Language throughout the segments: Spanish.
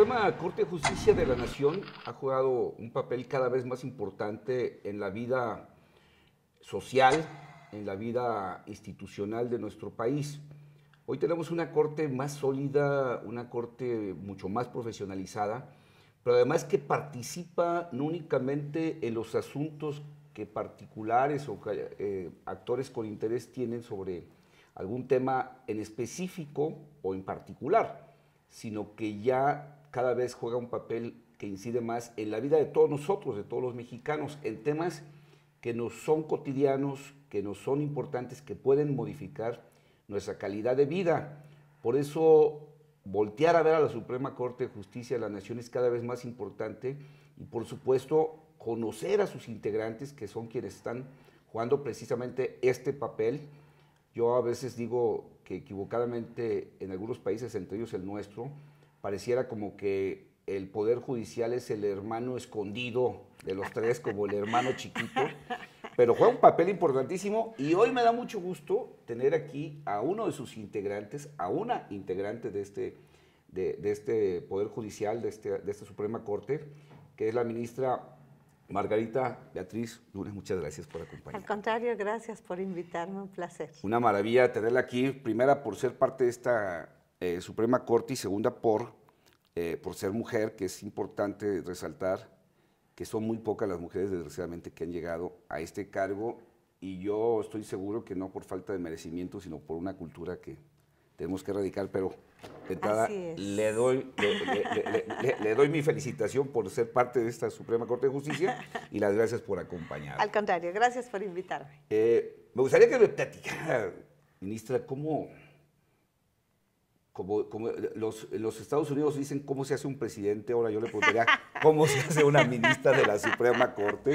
Suprema Corte de Justicia de la Nación ha jugado un papel cada vez más importante en la vida social, en la vida institucional de nuestro país. Hoy tenemos una corte más sólida, una corte mucho más profesionalizada, pero además que participa no únicamente en los asuntos que particulares o eh, actores con interés tienen sobre algún tema en específico o en particular, sino que ya cada vez juega un papel que incide más en la vida de todos nosotros, de todos los mexicanos, en temas que nos son cotidianos, que nos son importantes, que pueden modificar nuestra calidad de vida. Por eso, voltear a ver a la Suprema Corte de Justicia de la Nación es cada vez más importante y, por supuesto, conocer a sus integrantes, que son quienes están jugando precisamente este papel. Yo a veces digo que equivocadamente en algunos países, entre ellos el nuestro, pareciera como que el Poder Judicial es el hermano escondido de los tres, como el hermano chiquito, pero juega un papel importantísimo y hoy me da mucho gusto tener aquí a uno de sus integrantes, a una integrante de este, de, este Poder Judicial, este, de, esta Suprema Corte, que es la ministra Margarita Beatriz Lunes, muchas gracias por acompañarnos. Al contrario, gracias por invitarme, un placer. Una maravilla tenerla aquí, primera por ser parte de esta eh, Suprema Corte y segunda por, eh, por ser mujer, que es importante resaltar que son muy pocas las mujeres, desgraciadamente, que han llegado a este cargo y yo estoy seguro que no por falta de merecimiento, sino por una cultura que tenemos que erradicar, pero le doy, le, doy mi felicitación por ser parte de esta Suprema Corte de Justicia y las gracias por acompañarme. Al contrario, gracias por invitarme. Eh, me gustaría que me platicara, ministra, cómo como, eh, los, Estados Unidos dicen cómo se hace un presidente, ahora yo le preguntaría cómo se hace una ministra de la Suprema Corte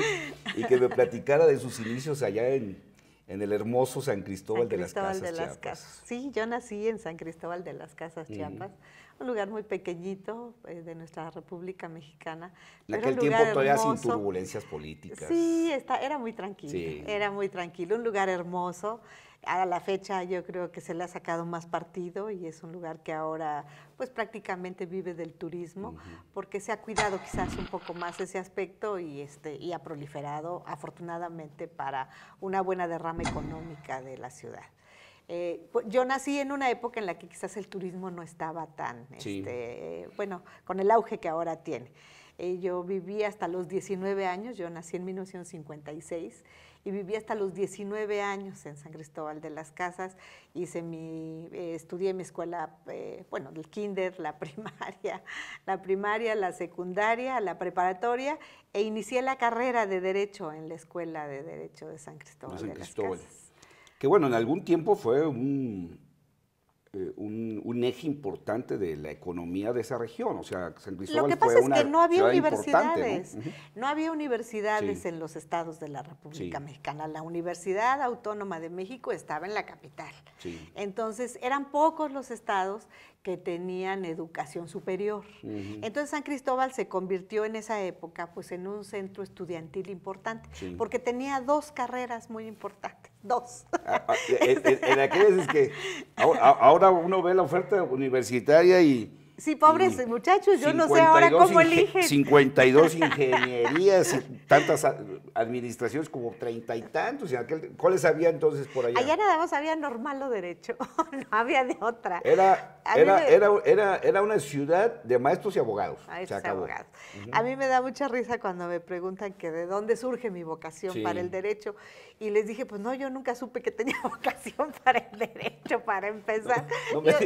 y que me platicara de sus inicios allá en, el hermoso San Cristóbal, de las Casas. Chiapas. Sí, yo nací en San Cristóbal de las Casas, Chiapas. Un lugar muy pequeñito eh, de nuestra República Mexicana. En aquel tiempo todavía sin turbulencias políticas. Sí, era muy tranquilo. Sí. Era muy tranquilo. Un lugar hermoso a la fecha yo creo que se le ha sacado más partido y es un lugar que ahora pues prácticamente vive del turismo porque se ha cuidado quizás un poco más ese aspecto este, y ha proliferado afortunadamente para una buena derrama económica de la ciudad. Eh, pues, yo nací en una época en la que quizás el turismo no estaba tan, este, bueno, con el auge que ahora tiene. Eh, yo viví hasta los 19 años, yo nací en 1956 y viví hasta los 19 años en San Cristóbal de las Casas. Hice mi, eh, estudié mi escuela, eh, bueno, el kinder, la primaria, la primaria, la secundaria, la preparatoria e inicié la carrera de Derecho en la Escuela de Derecho de San Cristóbal de, las Casas. Que bueno, en algún tiempo fue un, eh, un, eje importante de la economía de esa región. O sea, San Cristóbal Lo que pasa es que no había universidades. ¿no? había universidades en los estados de la República Mexicana. La Universidad Autónoma de México estaba en la capital. Entonces, eran pocos los estados que tenían educación superior. Entonces San Cristóbal se convirtió en esa época pues en un centro estudiantil importante, porque tenía dos carreras muy importantes dos. Ah, ah, en, aquellas es que ahora uno ve la oferta universitaria y Sí, pobres mm. muchachos, yo no sé ahora cómo eligen. 52 ingenierías y tantas administraciones como treinta y tantos. Y aquel, ¿Cuáles había entonces por allá? Allá nada más había normal o derecho, no había de otra. Era, era, era, era, una ciudad de maestros y abogados. Maestros ah, y abogados. A mí me da mucha risa cuando me preguntan que de dónde surge mi vocación para el derecho. Y les dije, pues no, yo nunca supe que tenía vocación para el derecho, para empezar. No, me,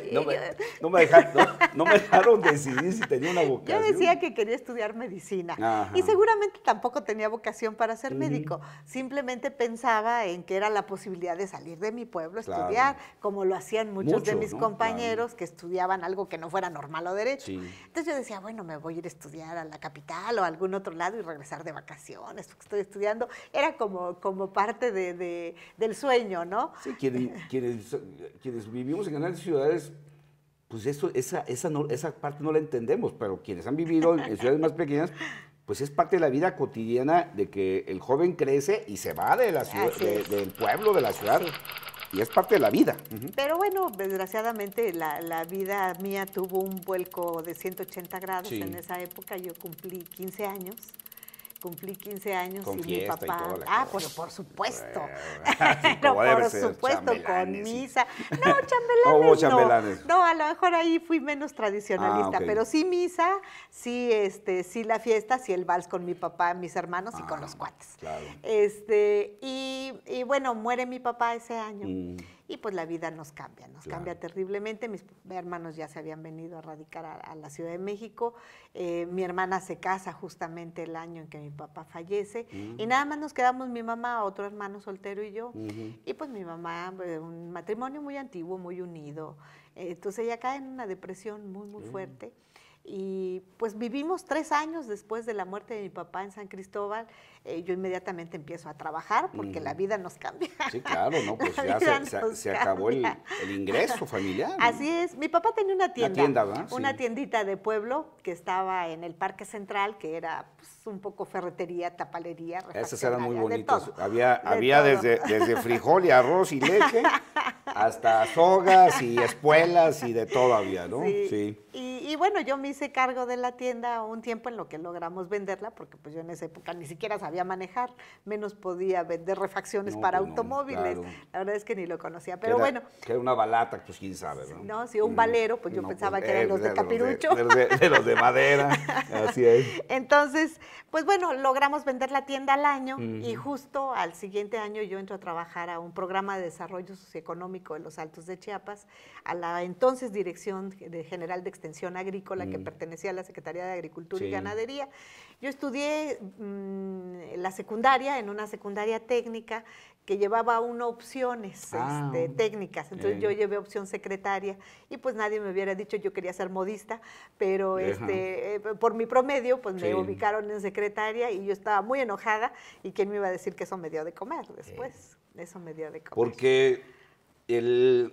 no dejaron decidir si tenía una vocación. Yo decía que quería estudiar medicina y seguramente tampoco tenía vocación para ser médico. Simplemente pensaba en que era la posibilidad de salir de mi pueblo, estudiar, como lo hacían muchos de mis compañeros que estudiaban algo que no fuera normal o derecho. Entonces yo decía, bueno, me voy a ir a estudiar a la capital o a algún otro lado y regresar de vacaciones, porque estoy estudiando. Era como, como parte de, del sueño, ¿no? Sí, quienes vivimos en grandes ciudades pues eso, esa, esa, esa parte no la entendemos, pero quienes han vivido en, ciudades más pequeñas, pues es parte de la vida cotidiana de que el joven crece y se va de la del pueblo, de la ciudad. Y es parte de la vida. Pero bueno, desgraciadamente la, vida mía tuvo un vuelco de 180 grados en esa época. Yo cumplí 15 años cumplí 15 años y mi papá. ah, pero por supuesto. pero por supuesto, con misa. No, chambelanes. no, No. a lo mejor ahí fui menos tradicionalista, ah, pero sí misa, sí, este, sí la fiesta, sí el vals con mi papá, mis hermanos y con ah, los cuates. Claro. Este, y, bueno, muere mi papá ese año. Mm y pues la vida nos cambia, nos cambia terriblemente. Mis hermanos ya se habían venido a radicar a, la Ciudad de México, eh, mi hermana se casa justamente el año en que mi papá fallece mm. y nada más nos quedamos mi mamá, otro hermano soltero y yo. Y pues mi mamá, eh, un matrimonio muy antiguo, muy unido. Eh, entonces ella cae en una depresión muy, muy fuerte. Y pues vivimos tres años después de la muerte de mi papá en San Cristóbal. Eh, yo inmediatamente empiezo a trabajar porque la vida nos cambia. Sí, claro, ¿no? Pues ya se, acabó el, ingreso familiar. Así es. Mi papá tenía una tienda. Una tiendita de pueblo que estaba en el Parque Central, que era pues, un poco ferretería, tapalería, Esas eran muy bonitas. Había, había desde, desde frijol y arroz y leche hasta sogas y espuelas y de todo había, ¿no? Sí y bueno, yo me hice cargo de la tienda un tiempo en lo que logramos venderla, porque pues yo en esa época ni siquiera sabía manejar, menos podía vender refacciones para pues, automóviles. La verdad es que ni lo conocía, pero bueno. Que era una balata, pues quién sabe, ¿no? No, si un mm. valero, pues yo pensaba pues, que eran eh, los de, capirucho. De, los de madera, así es. Entonces, pues bueno, logramos vender la tienda al año y justo al siguiente año yo entro a trabajar a un programa de desarrollo socioeconómico de los Altos de Chiapas, a la entonces Dirección General de Extensión Agrícola que mm. pertenecía a la Secretaría de Agricultura y Ganadería. Yo estudié mm, la secundaria en una secundaria técnica que llevaba uno opciones ah, este, técnicas. Entonces yo llevé opción secretaria y pues nadie me hubiera dicho yo quería ser modista, pero este, eh, por mi promedio pues me ubicaron en secretaria y yo estaba muy enojada y quién me iba a decir que eso me dio de comer después. Eh. Eso me dio de comer. Porque el,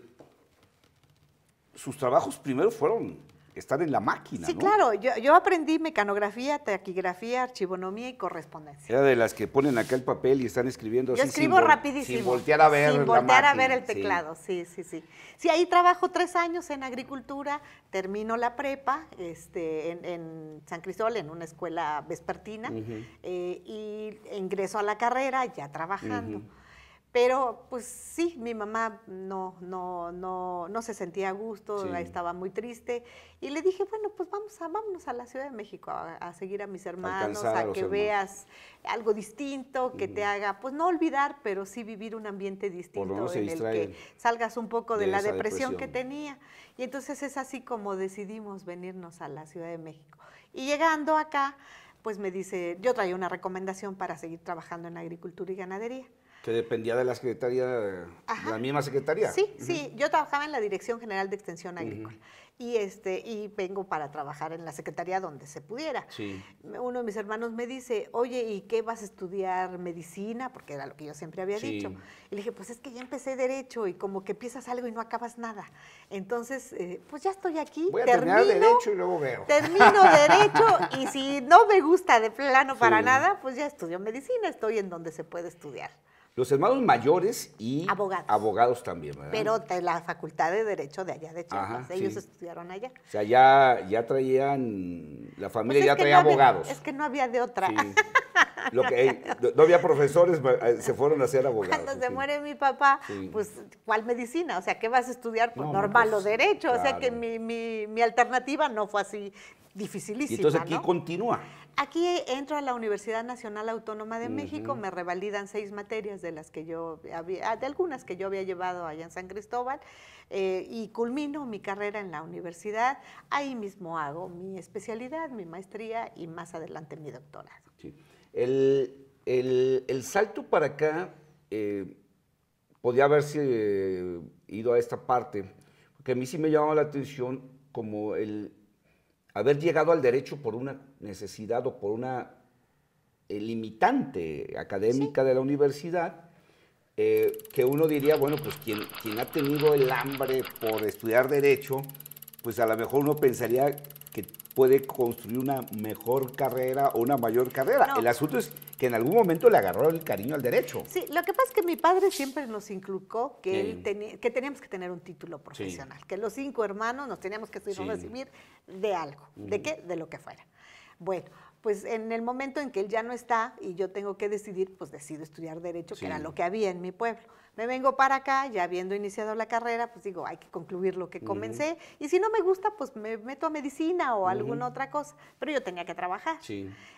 sus trabajos primero fueron estar en la máquina. Sí, claro, yo, aprendí mecanografía, taquigrafía, archivonomía y correspondencia. Era de las que ponen acá el papel y están escribiendo. así sin rapidísimo. Sin voltear a ver. Sin voltear a ver el teclado, sí. sí, sí, sí. ahí trabajo tres años en agricultura, termino la prepa este, en, San Cristóbal, en una escuela vespertina, eh, y ingreso a la carrera ya trabajando. Pero pues sí, mi mamá no, no, no, no se sentía a gusto, estaba muy triste. Y le dije, bueno, pues vamos a, vámonos a la Ciudad de México a, seguir a mis hermanos, a, que veas algo distinto, que te haga, pues no olvidar, pero sí vivir un ambiente distinto en el que salgas un poco de, la depresión, depresión que tenía. Y entonces es así como decidimos venirnos a la Ciudad de México. Y llegando acá, pues me dice, yo traía una recomendación para seguir trabajando en agricultura y ganadería dependía de la secretaría, de la misma secretaría. Sí, sí, yo trabajaba en la Dirección General de Extensión Agrícola. Y, este, y vengo para trabajar en la secretaría donde se pudiera. Uno de mis hermanos me dice, oye, ¿y qué vas a estudiar medicina? Porque era lo que yo siempre había dicho. Y le dije, pues es que ya empecé derecho y como que empiezas algo y no acabas nada. Entonces, eh, pues ya estoy aquí. Voy termino, derecho y luego veo. Termino derecho y si no me gusta de plano para nada, pues ya estudio medicina, estoy en donde se puede estudiar. Los hermanos mayores y abogados, también, ¿verdad? Pero de la Facultad de Derecho de allá de Chiapas, ellos estudiaron allá. O sea, ya, ya traían, la pues familia ya traía abogados. es que no había de otra. Lo eh, no había profesores, eh, se fueron a ser abogados. Cuando se muere mi papá, pues, ¿cuál medicina? O sea, ¿qué vas a estudiar? Pues normal o pues, derecho. O sea, que mi, mi, mi alternativa no fue así dificilísimo, Y entonces aquí continúa. Aquí entro a la Universidad Nacional Autónoma de México, me revalidan seis materias de las que yo había, ah, de algunas que yo había llevado allá en San Cristóbal, eh, y culmino mi carrera en la universidad. Ahí mismo hago mi especialidad, mi maestría y más adelante mi doctorado. El, salto para acá eh, podía haberse ido a esta parte, porque a mí sí me llamaba la atención como el, haber llegado al derecho por una necesidad o por una eh, limitante académica de la universidad, eh, que uno diría, bueno, pues quien, quien ha tenido el hambre por estudiar derecho, pues a lo mejor uno pensaría que puede construir una mejor carrera o una mayor carrera. El asunto es que en algún momento le agarró el cariño al derecho. Sí, lo que pasa es que mi padre siempre nos inculcó que, que teníamos que tener un título profesional, que los cinco hermanos nos teníamos que recibir de algo, de qué, de lo que fuera. Bueno, pues en el momento en que él ya no está y yo tengo que decidir, pues decido estudiar derecho, que era lo que había en mi pueblo. Me vengo para acá, ya habiendo iniciado la carrera, pues digo, hay que concluir lo que comencé. Y si no me gusta, pues me meto a medicina o alguna otra cosa. Pero yo tenía que trabajar.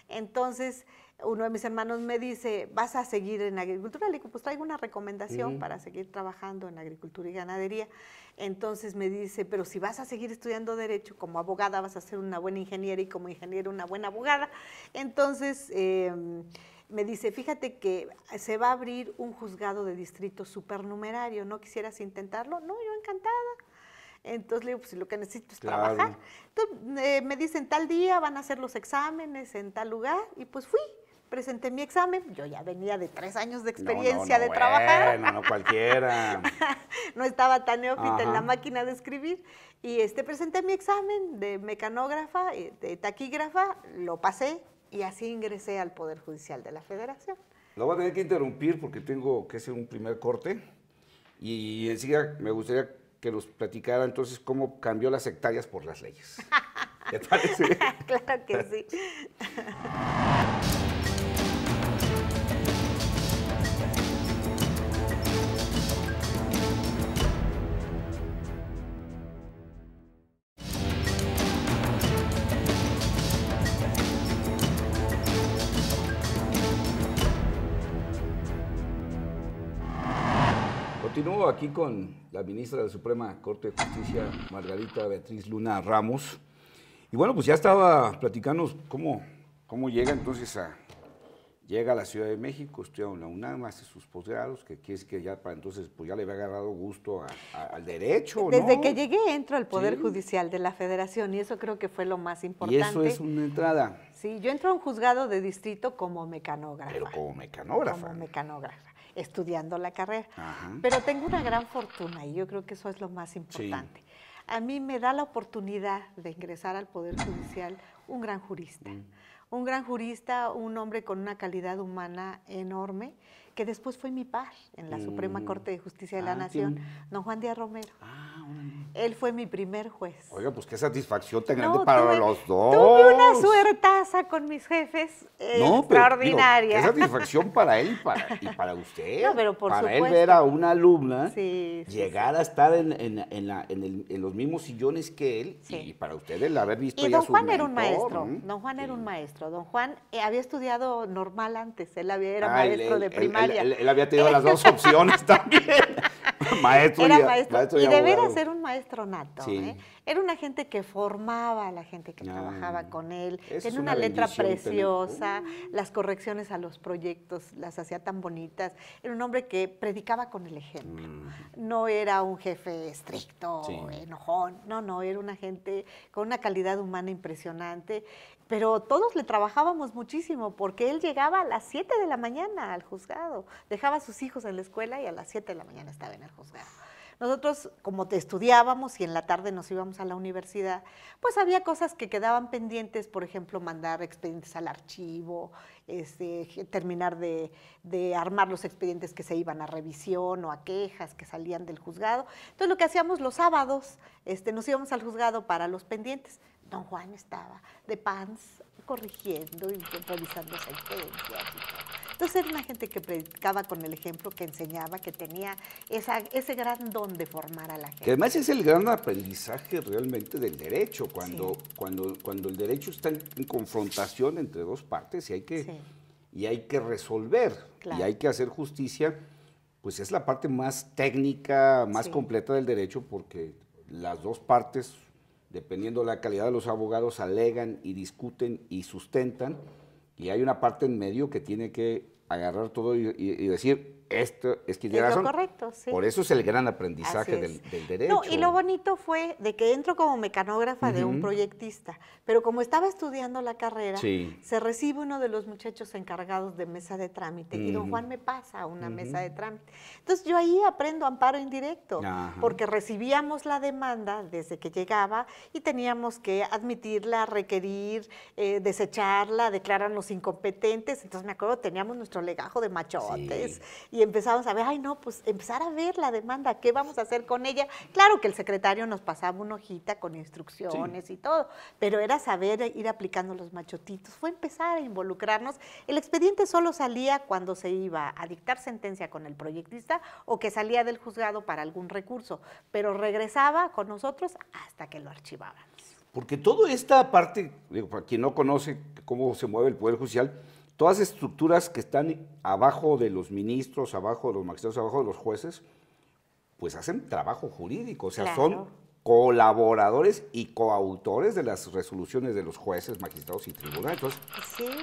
Entonces, uno de mis hermanos me dice, ¿vas a seguir en agricultura? Le digo, pues traigo una recomendación para seguir trabajando en agricultura y ganadería. Entonces me dice, pero si vas a seguir estudiando derecho, como abogada vas a ser una buena ingeniera y como ingeniera una buena abogada. Entonces... Em, me dice, fíjate que se va a abrir un juzgado de distrito supernumerario, ¿no quisieras intentarlo? No, yo encantada. Entonces le digo, pues lo que necesito es trabajar. Entonces eh, me dicen, tal día van a hacer los exámenes en tal lugar, y pues fui presenté mi examen, yo ya venía de tres años de experiencia de trabajar. Bueno, no cualquiera. no estaba tan neófita en la máquina de escribir. Y este presenté mi examen de mecanógrafa, eh, de taquígrafa, lo pasé, y así ingresé al Poder Judicial de la Federación. Lo voy a tener que interrumpir porque tengo que hacer un primer corte y enseguida me gustaría que nos platicara entonces cómo cambió las hectáreas por las leyes. claro que sí. aquí con la ministra de la Suprema Corte de Justicia, Margarita Beatriz Luna Ramos. Y bueno, pues ya estaba platicando cómo, cómo llega entonces a... Llega a la Ciudad de México, estudia en la UNAM, hace sus posgrados, que quiere que ya para entonces pues ya le había agarrado gusto al derecho. Desde que llegué entro al Poder Judicial de la Federación y eso creo que fue lo más importante. Y eso es una entrada. Sí, yo entro a un juzgado de distrito como mecanógrafa. Pero como mecanógrafa. Como mecanógrafa estudiando la carrera. Pero tengo una gran fortuna y yo creo que eso es lo más importante. A mí me da la oportunidad de ingresar al Poder Judicial un gran jurista. Mm. Un gran jurista, un hombre con una calidad humana enorme que después fue mi par en la Suprema mm. Corte de Justicia de la ah, Nación, don Juan Díaz Romero. Ah, él fue mi primer juez. Oiga, pues qué satisfacción tan grande para los dos. Tuve una suertaza con mis jefes eh, extraordinaria. qué satisfacción para él y para, usted. para él ver a una alumna llegar a estar en, los mismos sillones que él y para ustedes la haber visto y don Juan era un maestro. Don Juan era eh, un maestro. Don Juan había estudiado normal antes. Él había, era ah, maestro de primaria. Él, había tenido las dos opciones también. maestro, y, maestro. maestro. y, ser un maestro nato. ¿eh? Era una gente que formaba a la gente que trabajaba ah, con él, tenía una, letra preciosa, las correcciones a los proyectos las hacía tan bonitas. Era un hombre que predicaba con el ejemplo. No era un jefe estricto, enojón, no, no, era una gente con una calidad humana impresionante pero todos le trabajábamos muchísimo porque él llegaba a las 7 de la mañana al juzgado, dejaba a sus hijos en la escuela y a las 7 de la mañana estaba en el juzgado. Nosotros, como te estudiábamos y en la tarde nos íbamos a la universidad, pues había cosas que quedaban pendientes, por ejemplo, mandar expedientes al archivo, este, terminar de, armar los expedientes que se iban a revisión o a quejas que salían del juzgado. Entonces, lo que hacíamos los sábados, este, nos íbamos al juzgado para los pendientes. Don Juan estaba de pants corrigiendo y revisando sentencias. Entonces era una gente que predicaba con el ejemplo, que enseñaba, que tenía esa, ese gran don de formar a la gente. Que además es el gran aprendizaje realmente del derecho, cuando, cuando, cuando el derecho está en, confrontación entre dos partes y hay que, y hay que resolver y hay que hacer justicia, pues es la parte más técnica, más completa del derecho, porque las dos partes dependiendo de la calidad de los abogados, alegan y discuten y sustentan, y hay una parte en medio que tiene que agarrar todo y, decir, esto es que es correcto, sí. Por eso es el gran aprendizaje del, derecho. No, y lo bonito fue de que entro como mecanógrafa de un proyectista, pero como estaba estudiando la carrera, se recibe uno de los muchachos encargados de mesa de trámite y don Juan me pasa a una mesa de trámite. Entonces yo ahí aprendo amparo indirecto, porque recibíamos la demanda desde que llegaba y teníamos que admitirla, requerir, eh, desecharla, declararnos incompetentes. Entonces me acuerdo, teníamos nuestro legajo de machotes y empezamos a ver, ay no, pues empezar a ver la demanda, ¿qué vamos a hacer con ella? Claro que el secretario nos pasaba una hojita con instrucciones y todo, pero era saber ir aplicando los machotitos, fue empezar a involucrarnos. El expediente solo salía cuando se iba a dictar sentencia con el proyectista o que salía del juzgado para algún recurso, pero regresaba con nosotros hasta que lo archivábamos. Porque toda esta parte, digo, para quien no conoce cómo se mueve el Poder Judicial, todas estructuras que están abajo de los ministros, abajo de los magistrados, abajo de los jueces, pues hacen trabajo jurídico, o sea, son colaboradores y coautores de las resoluciones de los jueces, magistrados y tribunales. Entonces,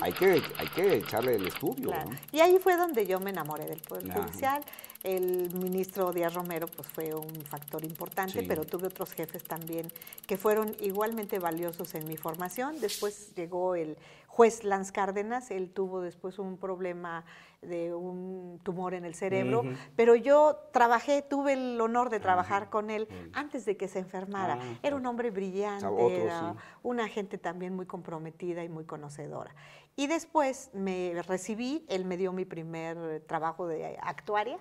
hay, que, hay que echarle el estudio. Y ahí fue donde yo me enamoré del Poder Judicial. El ministro Díaz Romero pues, fue un factor importante, pero tuve otros jefes también que fueron igualmente valiosos en mi formación. Después llegó el juez Lanz Cárdenas, él tuvo después un problema de un tumor en el cerebro, pero yo trabajé, tuve el honor de ah, trabajar con él antes de que se enfermara. Ah, era un hombre brillante, era una gente también muy comprometida y muy conocedora. Y después me recibí, él me dio mi primer trabajo de actuaria.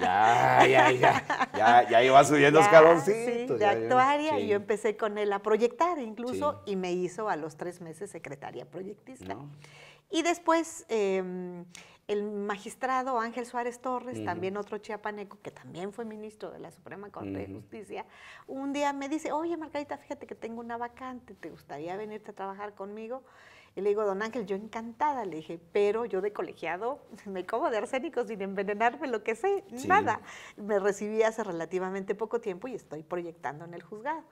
Ya, ya, ya, ya, iba subiendo escaloncitos. Sí, de actuaria, y yo empecé con él a proyectar incluso, y me hizo a los tres meses secretaria proyectista. Y después em, el magistrado Ángel Suárez Torres, también otro chiapaneco, que también fue ministro de la Suprema Corte de Justicia, un día me dice, oye Margarita, fíjate que tengo una vacante, ¿te gustaría venirte a trabajar conmigo? Y le digo, don Ángel, yo encantada, le dije, pero yo de colegiado me como de arsénico sin envenenarme lo que sé, nada. Me recibí hace relativamente poco tiempo y estoy proyectando en el juzgado.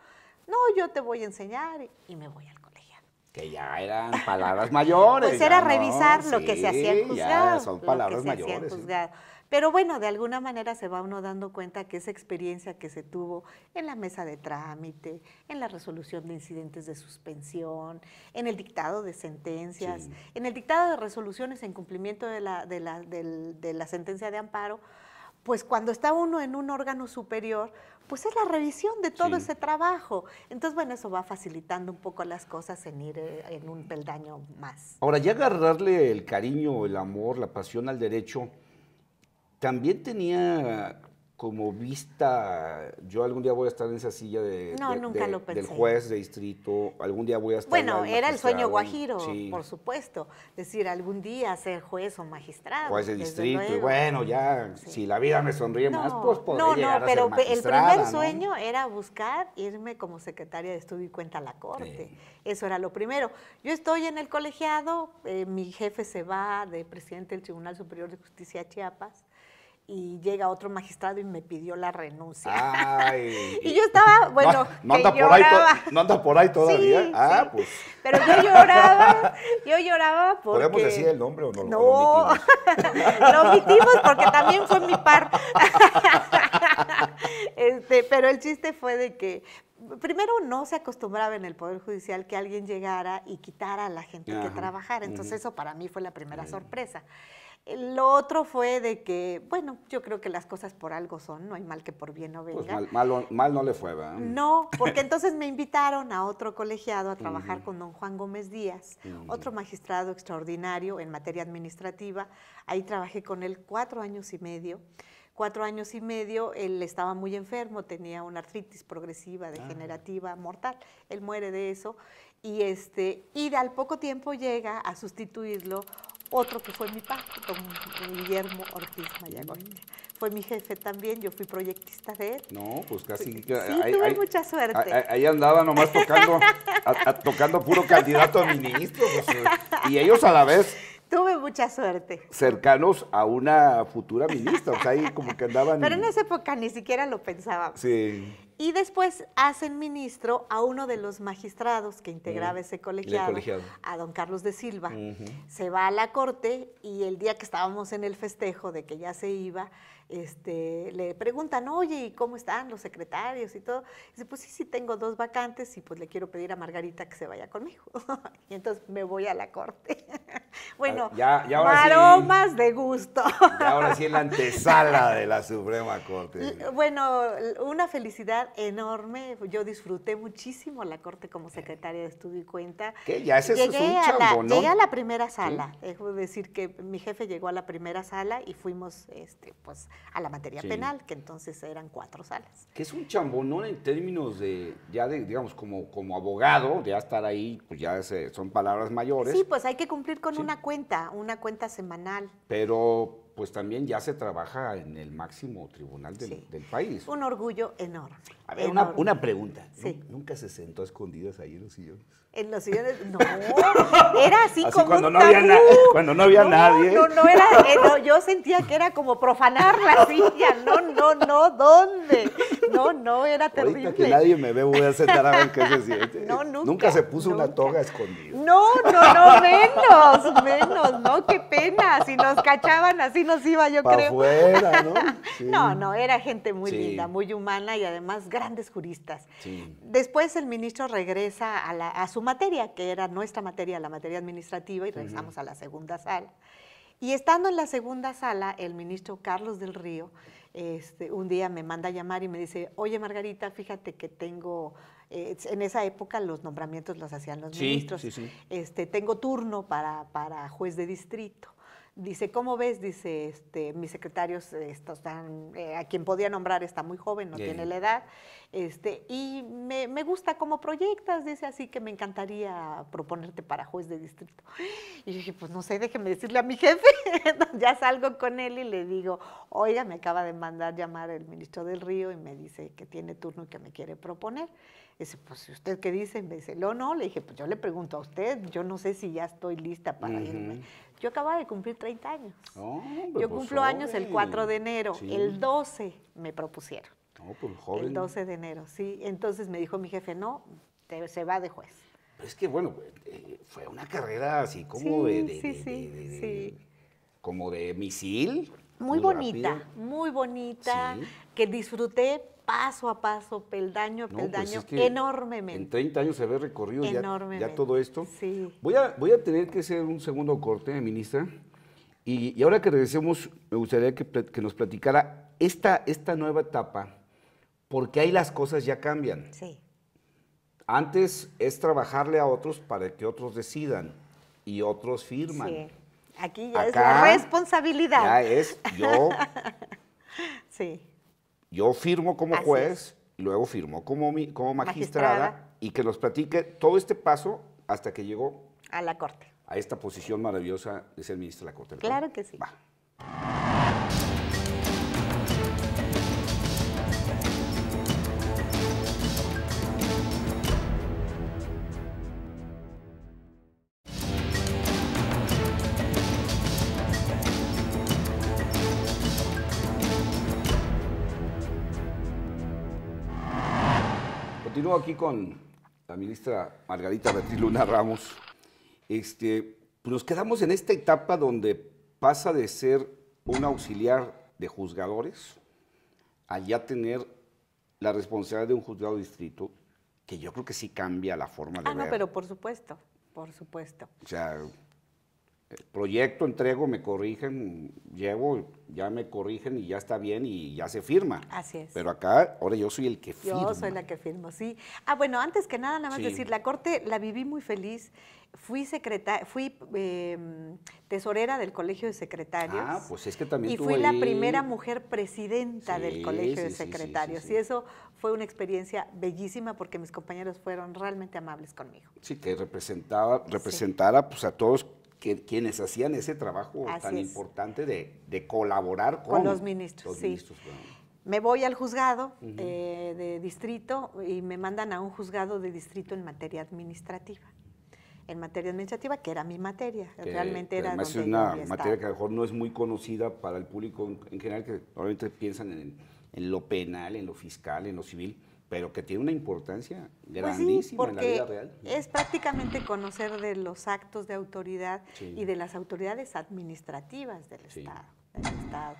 No, yo te voy a enseñar y me voy al colegiado. Que ya eran palabras mayores. pues era revisar lo que se hacía en juzgado. Ya son palabras lo que mayores. Se hacía pero bueno, de alguna manera se va uno dando cuenta que esa experiencia que se tuvo en la mesa de trámite, en la resolución de incidentes de suspensión, en el dictado de sentencias, en el dictado de resoluciones en cumplimiento de la, sentencia de amparo, pues cuando está uno en un órgano superior, pues es la revisión de todo ese trabajo. Entonces, bueno, eso va facilitando un poco las cosas en ir eh, en un peldaño más. Ahora, ya agarrarle el cariño, el amor, la pasión al derecho, también tenía como vista, yo algún día voy a estar en esa silla de, del juez de distrito, algún día voy a estar... Bueno, era el sueño guajiro, por supuesto, decir, algún día ser juez o magistrado. Juez de distrito, y bueno, ya, si la vida me sonríe más, pues podré No, no, pero el primer sueño era buscar irme como secretaria de estudio y cuenta a la corte, eso era lo primero. Yo estoy en el colegiado, eh, mi jefe se va de presidente del Tribunal Superior de Justicia de Chiapas, y llega otro magistrado y me pidió la renuncia. y yo estaba, bueno, no, anda que por ahí no por ahí todavía. ah, pues. Pero yo lloraba, yo lloraba porque decir el nombre o no? No, lo, omitimos? lo omitimos porque también fue mi par. este, pero el chiste fue de que primero no se acostumbraba en el Poder Judicial que alguien llegara y quitara a la gente que trabajara. Entonces eso para mí fue la primera sorpresa. Lo otro fue de que, bueno, yo creo que las cosas por algo son, no hay mal que por bien no pues venga. Pues mal, mal, no le fue, ¿verdad? No, porque entonces me invitaron a otro colegiado a trabajar con don Juan Gómez Díaz, otro magistrado extraordinario en materia administrativa. Ahí trabajé con él cuatro años y medio cuatro años y medio, él estaba muy enfermo, tenía una artritis progresiva, degenerativa, ah. mortal. Él muere de eso. Y, este, y de al poco tiempo llega a sustituirlo otro que fue mi padre, Guillermo Ortiz mm. Fue mi jefe también, yo fui proyectista de él. No, pues casi. Sí, tuve mucha suerte. Ahí, andaba nomás tocando, tocando puro candidato a ministro, pues, y ellos a la vez. Tuve mucha suerte. Cercanos a una futura ministra, o sea, ahí como que andaban. Pero en esa época ni siquiera lo pensábamos. Sí y después hacen ministro a uno de los magistrados que integraba ese colegiado, a don Carlos de Silva. Se va a la corte y el día que estábamos en el festejo de que ya se iba, este, le preguntan, oye, ¿y cómo están los secretarios y todo? dice, pues sí, sí, tengo dos vacantes y pues le quiero pedir a Margarita que se vaya conmigo. y entonces me voy a la corte. bueno, ah, ya, de gusto. ahora sí en la antesala de la Suprema Corte. Bueno, una felicidad enorme. Yo disfruté muchísimo la corte como secretaria de estudio y cuenta. ya ese llegué es un Llegué a la primera sala. es decir que mi jefe llegó a la primera sala y fuimos este, pues, a la materia penal, que entonces eran cuatro salas. Que es un chambonón en términos de, ya de, digamos, como, como abogado, ya estar ahí, pues ya son palabras mayores. Sí, pues hay que cumplir con una cuenta, una cuenta semanal. Pero pues también ya se trabaja en el máximo tribunal del, país. Un orgullo enorme. A ver, Una, una, pregunta. ¿Nunca se sentó a escondidas ahí en los sillones? en los sillones. No, era así, como cuando, no había cuando no había nadie. No, no, era, eh, yo sentía que era como profanar la silla. No, no, no, ¿dónde? No, no, era terrible. Ahorita que nadie me ve, voy a sentar a ver qué se siente. nunca. se puso una toga escondida. No, no, no, menos, menos, no, qué pena. Si nos cachaban, así nos iba, yo creo. ¿no? No, no, era gente muy linda, muy humana y además grandes juristas. Sí. Después el ministro regresa a, la, a su materia, que era nuestra materia, la materia administrativa, y regresamos a la segunda sala. Y estando en la segunda sala, el ministro Carlos del Río este, un día me manda a llamar y me dice, oye Margarita, fíjate que tengo, eh, en esa época los nombramientos los hacían los ministros, Este, tengo turno para, para juez de distrito. Dice, ¿cómo ves? Dice, este, mis secretarios eh, están, eh, a quien podía nombrar está muy joven, no tiene la edad. Este, y me, gusta cómo proyectas, dice, así que me encantaría proponerte para juez de distrito. Y dije, pues no sé, déjeme decirle a mi jefe. ya salgo con él y le digo, oiga, me acaba de mandar llamar el ministro del Río y me dice que tiene turno y que me quiere proponer. Dice, pues, ¿usted qué dice? Me dice, no, no. Le dije, pues yo le pregunto a usted, yo no sé si ya estoy lista para irme. Yo acababa de cumplir 30 años. yo pues cumplo años el 4 de enero. El 12 me propusieron. No, pues joven. El 12 de enero, sí. Entonces me dijo mi jefe, no, se va de juez. Pero es que, bueno, eh, fue una carrera así como de, de, sí, sí, Como de misil. Muy, bonita, muy bonita, que disfruté paso a paso, peldaño a pues peldaño, enormemente. En 30 años se ve recorrido ya, todo esto. Voy, a, voy a tener que hacer un segundo corte, ministra. Y, ahora que regresemos, me gustaría que, nos platicara esta, esta nueva etapa, porque ahí las cosas ya cambian. Sí. Antes es trabajarle a otros para que otros decidan y otros firman. Sí. Aquí ya es responsabilidad. Ya es yo. sí yo firmo como juez, y luego firmo como, como magistrada, y que nos platique todo este paso hasta que llegó a la Corte. A esta posición maravillosa de ser ministra de la Corte. Claro que sí. aquí con la ministra Margarita Beatriz Luna Ramos. Este, pues nos quedamos en esta etapa donde pasa de ser un auxiliar de juzgadores a ya tener la responsabilidad de un juzgado distrito, que yo creo que sí cambia la forma de ah, no, pero por supuesto, por supuesto. O sea, proyecto, entrego, me corrigen, llevo, ya me corrigen y ya está bien y ya se firma. Así es. Pero acá, ahora yo soy el que firma. Yo soy la que firmo, sí. Ah, bueno, antes que nada, nada más decir, la corte la viví muy feliz. Fui secretaria, fui em, tesorera del Colegio de Secretarios. Ah, pues es que también. Y fui la primera mujer presidenta del Colegio de Secretarios. Y eso fue una experiencia bellísima porque mis compañeros fueron realmente amables conmigo. Sí, que representaba, representara pues a todos quienes hacían ese trabajo tan importante de, colaborar con, los ministros. Me voy al juzgado eh, de distrito y me mandan a un juzgado de distrito en materia administrativa. En materia administrativa, que era mi materia, realmente era es una materia que a lo mejor no es muy conocida para el público en, general, que normalmente piensan en, lo penal, en lo fiscal, en lo civil pero que tiene una importancia pues grandísima en la vida real. Es prácticamente conocer de los actos de autoridad y de las autoridades administrativas del, estado,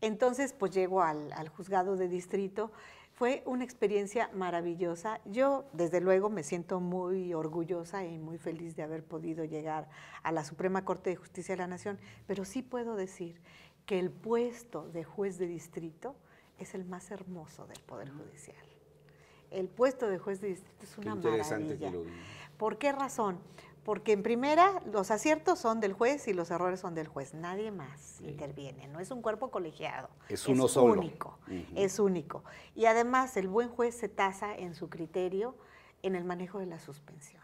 Entonces, pues llego al, juzgado de distrito. Fue una experiencia maravillosa. Yo, desde luego, me siento muy orgullosa y muy feliz de haber podido llegar a la Suprema Corte de Justicia de la Nación, pero sí puedo decir que el puesto de juez de distrito es el más hermoso del Poder Judicial el puesto de juez de distrito es una maravilla. ¿Por qué razón? Porque en primera, los aciertos son del juez y los errores son del juez. Nadie más interviene. No es un cuerpo colegiado. Es uno Único, Es único. Y además, el buen juez se tasa en su criterio en el manejo de la suspensión.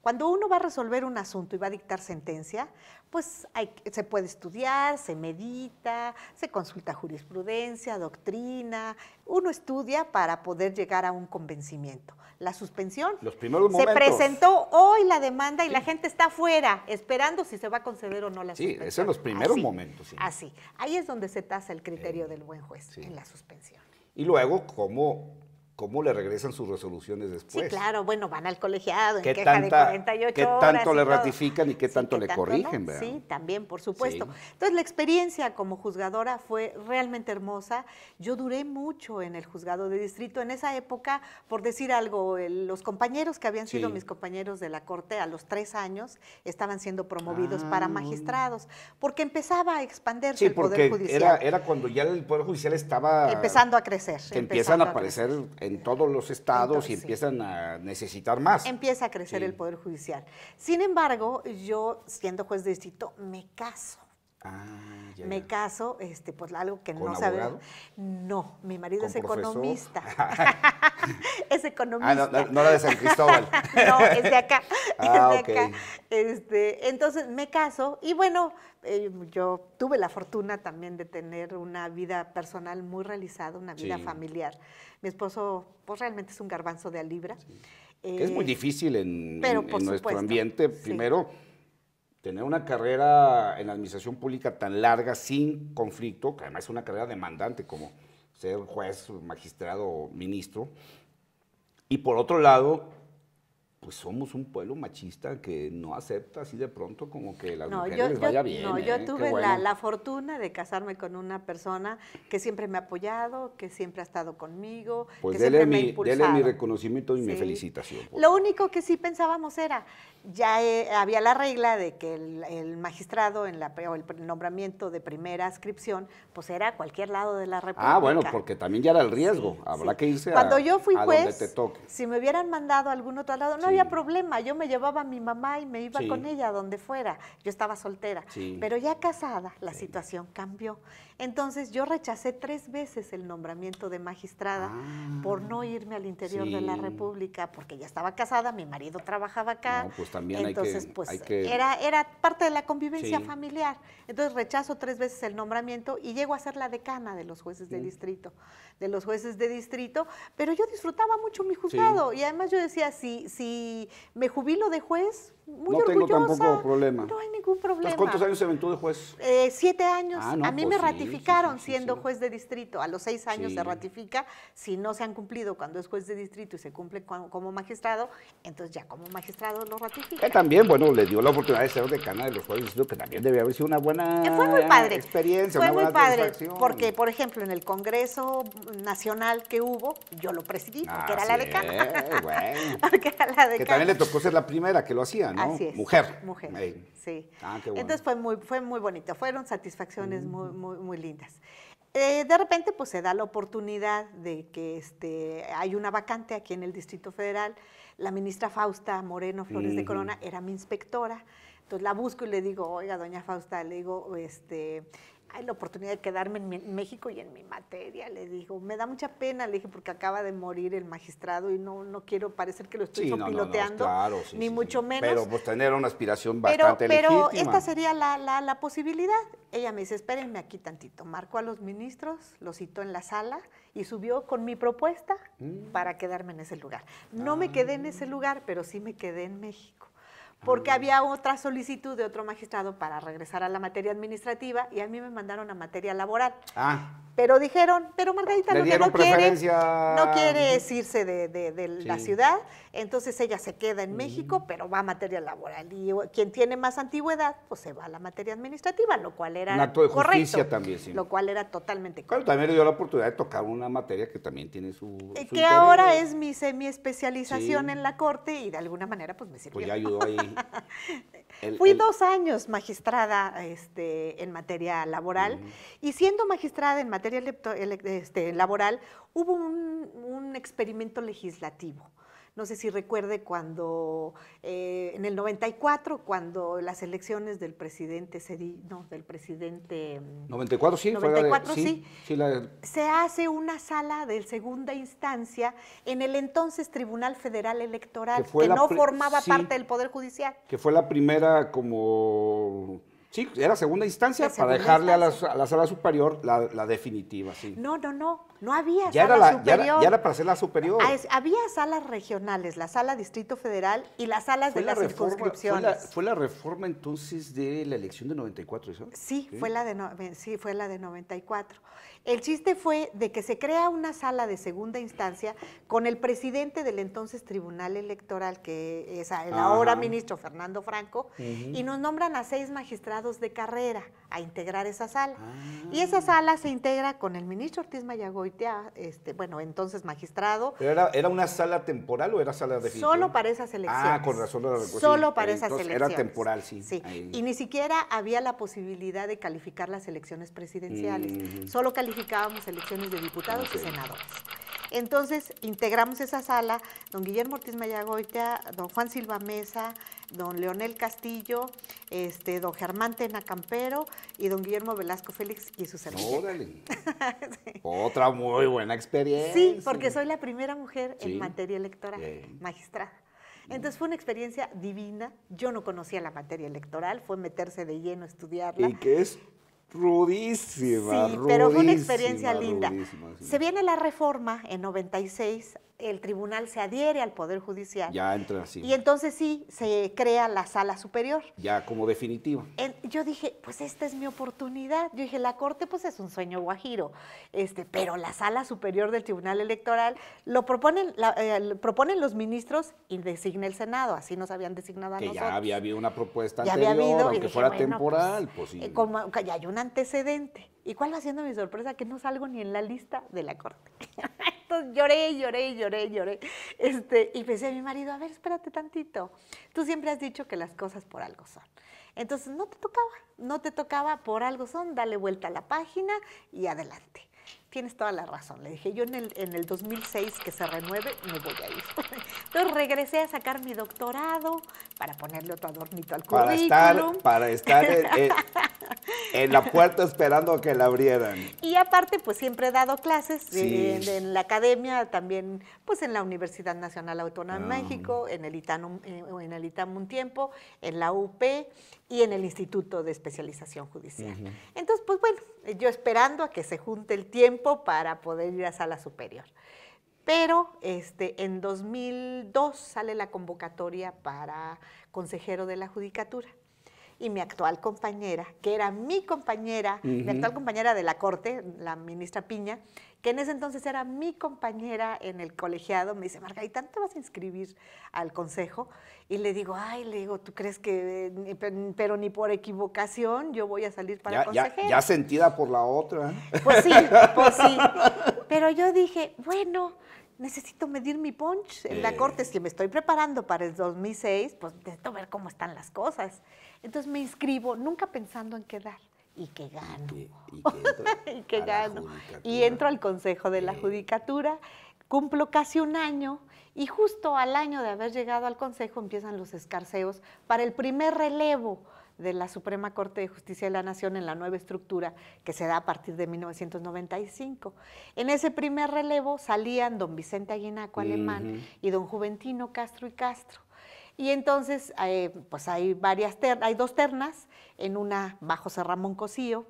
Cuando uno va a resolver un asunto y va a dictar sentencia, pues se puede estudiar, se medita, se consulta jurisprudencia, doctrina, uno estudia para poder llegar a un convencimiento. La suspensión Los primeros momentos. se presentó hoy la demanda y la gente está afuera esperando si se va a conceder o no la suspensión. Sí, es en los primeros momentos. Sí. Así, ahí es donde se tasa el criterio eh, del buen juez, en la suspensión. Y luego, ¿cómo cómo le regresan sus resoluciones después. Sí, claro, bueno, van al colegiado en queja de 48 ¿Qué tanto le ratifican y qué tanto le corrigen, ¿verdad? Sí, también, por supuesto. Entonces, la experiencia como juzgadora fue realmente hermosa. Yo duré mucho en el juzgado de distrito. En esa época, por decir algo, los compañeros que habían sido mis compañeros de la corte a los tres años estaban siendo promovidos para ah. magistrados, porque empezaba a expandirse el Poder Judicial. Era, era cuando ya el Poder Judicial estaba... Empezando a crecer. Que empiezan a aparecer en todos los estados y empiezan a necesitar más. Empieza a crecer el Poder Judicial. Sin embargo, yo, siendo juez de distrito, me caso Ah, me caso, este, pues algo que no sabemos. No, mi marido es economista. Ah, es economista. Ah, no, no, de San Cristóbal. no, es de acá. Ah, este, entonces me caso y bueno, eh, yo tuve la fortuna también de tener una vida personal muy realizada, una vida familiar. Mi esposo, pues realmente es un garbanzo de a libra. es muy eh, difícil en, nuestro ambiente, primero tener una carrera en la administración pública tan larga, sin conflicto, que además es una carrera demandante como ser juez, magistrado o ministro, y por otro lado, pues somos un pueblo machista que no acepta así de pronto como que las mujeres vaya bien. No, yo ¿eh? tuve la, fortuna de casarme con una persona que siempre me ha apoyado, que siempre ha estado conmigo, pues que siempre mi, me ha impulsado. Dele mi reconocimiento y mi felicitación. Lo único que sí pensábamos era, ya eh, había la regla de que el, magistrado en la, o el nombramiento de primera ascripción, pues era a cualquier lado de la ah, República. Ah, bueno, porque también ya era el riesgo, habrá que irse Cuando a, yo fui juez, si me hubieran mandado a algún otro lado, no había problema. Yo me llevaba a mi mamá y me iba con ella a donde fuera. Yo estaba soltera. Pero ya casada, la situación cambió. Entonces yo rechacé tres veces el nombramiento de magistrada ah. por no irme al interior de la República, porque ya estaba casada, mi marido trabajaba acá. pues también entonces, hay que, pues era, era parte de la convivencia familiar. Entonces rechazo tres veces el nombramiento y llego a ser la decana de los jueces de distrito, de los jueces de distrito, pero yo disfrutaba mucho mi juzgado y además yo decía, sí, sí, me jubilo de juez, muy no tengo tampoco problema. No hay ningún problema. ¿Cuántos años se tú de juez? Eh, siete años. Ah, a mí me pues ratificaron siendo juez de distrito. A los seis años se ratifica. Si no se han cumplido cuando es juez de distrito y se cumple como magistrado, entonces ya como magistrado lo ratifica. Eh, también, bueno, le dio la oportunidad de ser decana de los jueces de distrito, que también debe haber sido una buena experiencia. Eh, fue muy padre, porque, por ejemplo, en el Congreso Nacional que hubo, yo lo presidí, porque era la decana. porque era la que también le tocó ser la primera que lo hacía, ¿no? Así es. Mujer. Mujer. Sí. Ah, qué bueno. Entonces fue muy, fue muy bonito. Fueron satisfacciones mm. muy, muy, lindas. Eh, de repente, pues se da la oportunidad de que este, hay una vacante aquí en el Distrito Federal. La ministra Fausta Moreno Flores de Corona era mi inspectora. Entonces la busco y le digo, oiga, doña Fausta, le digo, este, hay la oportunidad de quedarme en, México y en mi materia, le digo, me da mucha pena, le dije, porque acaba de morir el magistrado y no, no quiero parecer que lo estoy sí, piloteando, ni mucho menos. Pero pues tener una aspiración bastante pero, pero esta sería la, la, la posibilidad. Ella me dice, espérenme aquí tantito. marco a los ministros, lo citó en la sala y subió con mi propuesta mm. para quedarme en ese lugar. No me ah. quedé en ese lugar, pero sí me quedé en México porque había otra solicitud de otro magistrado para regresar a la materia administrativa y a mí me mandaron a materia laboral. Ah. Pero dijeron, pero Margarita no quiere, no quiere irse de, la ciudad, entonces ella se queda en mm. México, pero va a materia laboral. Y quien tiene más antigüedad, pues se va a la materia administrativa, lo cual era Un acto de justicia también, sí. Lo cual era totalmente correcto. Pero también le dio la oportunidad de tocar una materia que también tiene su... Eh, que ahora es mi semi-especialización en la corte y de alguna manera pues me sirvió. Pues ya ayudó ahí. Fui dos años magistrada este, en materia laboral y siendo magistrada en materia este, laboral hubo un experimento legislativo no sé si recuerde cuando eh, en el 94, cuando las elecciones del presidente no, del presidente 94 mm, sí, 94 sí, se hace una sala de segunda instancia en el entonces Tribunal Federal Electoral que, no formaba parte del Poder Judicial, que fue la primera como Sí, era segunda instancia para dejarle A, la, sala superior la, la definitiva, sí. No, no, no. No había ya sala superior. Ya era, para la superior. Ah, había salas regionales, la sala Distrito Federal y las salas de la las Fue la, reforma entonces de la elección de 94, ¿eso? Sí, Fue la de fue 94. El chiste fue de que se crea una sala de segunda instancia con el presidente del entonces Tribunal Electoral, que es el ahora ministro Fernando Franco, y nos nombran a seis magistrados de carrera a integrar esa sala. Ah. Y esa sala se integra con el ministro Ortiz Mayagoy este, bueno, entonces magistrado. ¿Pero era, una sala temporal o era sala de Solo para esas elecciones. Ah, con razón recuerdo. Solo para eh, esas elecciones. Era temporal, sí. Y ni siquiera había la posibilidad de calificar las elecciones presidenciales. Mm. Solo calificábamos elecciones de diputados y senadores. Entonces, integramos esa sala, don Guillermo Ortiz Mayagoitia don Juan Silva Mesa, don Leonel Castillo, este, don Germán Tena Campero y don Guillermo Velasco Félix y su ¡Órale! Otra muy buena experiencia. Sí, porque soy la primera mujer en materia electoral, magistrada. Entonces fue una experiencia divina. Yo no conocía la materia electoral, fue meterse de lleno, a estudiarla. Y que es rudísima. Sí, pero fue una experiencia linda. Se viene la reforma en 96 el tribunal se adhiere al Poder Judicial. Ya entra así. Y entonces sí, se crea la sala superior. Ya como definitiva. yo dije, pues esta es mi oportunidad. Yo dije, la Corte pues es un sueño guajiro, este, pero la sala superior del Tribunal Electoral lo proponen, eh, proponen los ministros y designa el Senado, así nos habían designado a que ya había habido una propuesta anterior, aunque fuera pues, temporal. Pues, eh, ya hay un antecedente. ¿Y cuál va siendo mi sorpresa? Que no salgo ni en la lista de la Corte. lloré, lloré, lloré, lloré. Este, y pensé a mi marido, a ver, espérate tantito. Tú siempre has dicho que las cosas por algo son. Entonces no te tocaba, no te tocaba, por algo son, dale vuelta a la página y adelante tienes toda la razón. Le dije, yo en el, en el 2006 que se renueve, me voy a ir. Entonces regresé a sacar mi doctorado para ponerle otro adornito al para para estar eh, eh, en, la puerta esperando a que la abrieran. Y aparte, pues siempre he dado clases en, la academia, también pues en la Universidad Nacional Autónoma de ah. México, en el, eh, en el ITAM un tiempo, en la UP y en el Instituto de Especialización Judicial. Entonces, pues bueno, eh, yo esperando a que se junte el tiempo para poder ir a sala superior. Pero este, en 2002 sale la convocatoria para consejero de la judicatura y mi actual compañera, que era mi compañera, mi actual compañera de la corte, la ministra Piña, que en ese entonces era mi compañera en el colegiado, me dice, Margarita, ¿no te vas a inscribir al consejo? Y le digo, ay, le digo, ¿tú crees que, pero ni por equivocación yo voy a salir para ya, consejo Ya, ya, sentida por la otra. Pues sí, pues sí. Pero yo dije, bueno, necesito medir mi punch en la corte, si me estoy preparando para el 2006, pues necesito ver cómo están las cosas. Entonces me inscribo nunca pensando en quedar y que gano. Y, que, gano. Y entro al Consejo de la Judicatura, cumplo casi un año y justo al año de haber llegado al Consejo empiezan los escarceos para el primer relevo de la Suprema Corte de Justicia de la Nación en la nueva estructura que se da a partir de 1995. En ese primer relevo salían don Vicente Aguinaco Alemán y don Juventino Castro y Castro. Y entonces, eh, pues hay varias, hay dos ternas, en una bajo Ramón Cosío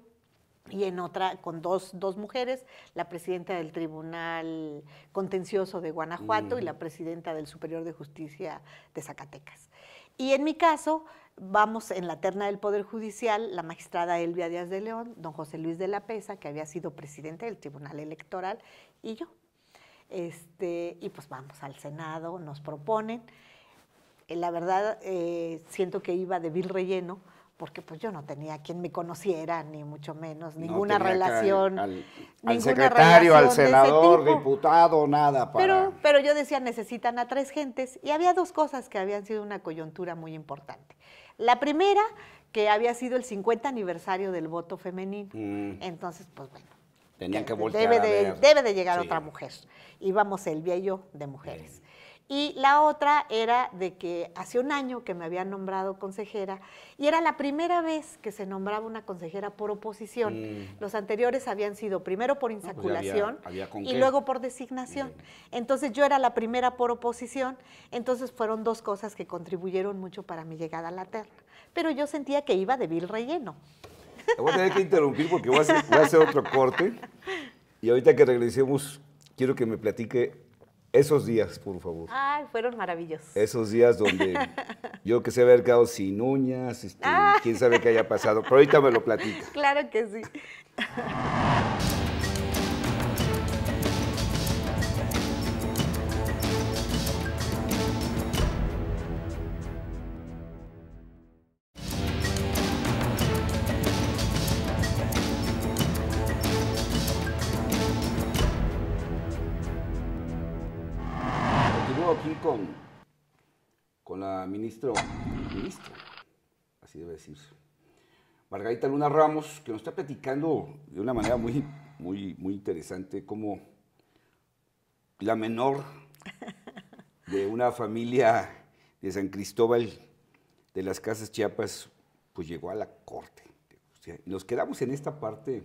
y en otra con dos, mujeres, la presidenta del Tribunal Contencioso de Guanajuato y la mm. presidenta del Superior de Justicia de Zacatecas. Y en mi caso, vamos en la terna del Poder Judicial, la magistrada Elvia Díaz de León, don José Luis de la Pesa, que había sido presidente del Tribunal Electoral, y yo. Este, y pues vamos al Senado, nos proponen. Eh, la verdad eh, siento que iba de vil relleno porque pues yo no tenía quien me conociera, ni mucho menos, ninguna relación. Al, secretario, al senador, diputado, nada. Para... Pero, pero yo decía, necesitan a tres gentes, y había dos cosas que habían sido una coyuntura muy importante. La primera, que había sido el 50 aniversario del voto femenino. Mm. Entonces, pues bueno. Tenían que Debe, a ver. De, debe llegar otra mujer. Íbamos el y de mujeres. Y la otra era de que hace un año que me habían nombrado consejera y era la primera vez que se nombraba una consejera por oposición. Mm. Los anteriores habían sido primero por pues insaculación y luego por designación. Entonces yo era la primera por oposición, entonces fueron dos cosas que contribuyeron mucho para mi llegada a la terra. Pero yo sentía que iba de vil relleno. Te voy a tener que interrumpir porque voy a hacer otro corte y ahorita que regresemos quiero que me platique esos días, por favor. Ay, fueron maravillosos. Esos días donde yo que sé haber quedado sin uñas, este, quién sabe qué haya pasado, pero ahorita me lo platica. Claro que sí. aquí con, la ministra, así debe decirse, Margarita Luna Ramos, que nos está platicando de una manera muy, muy, muy interesante cómo la menor de una familia de San Cristóbal de las Casas Chiapas, pues llegó a la corte. nos quedamos en esta parte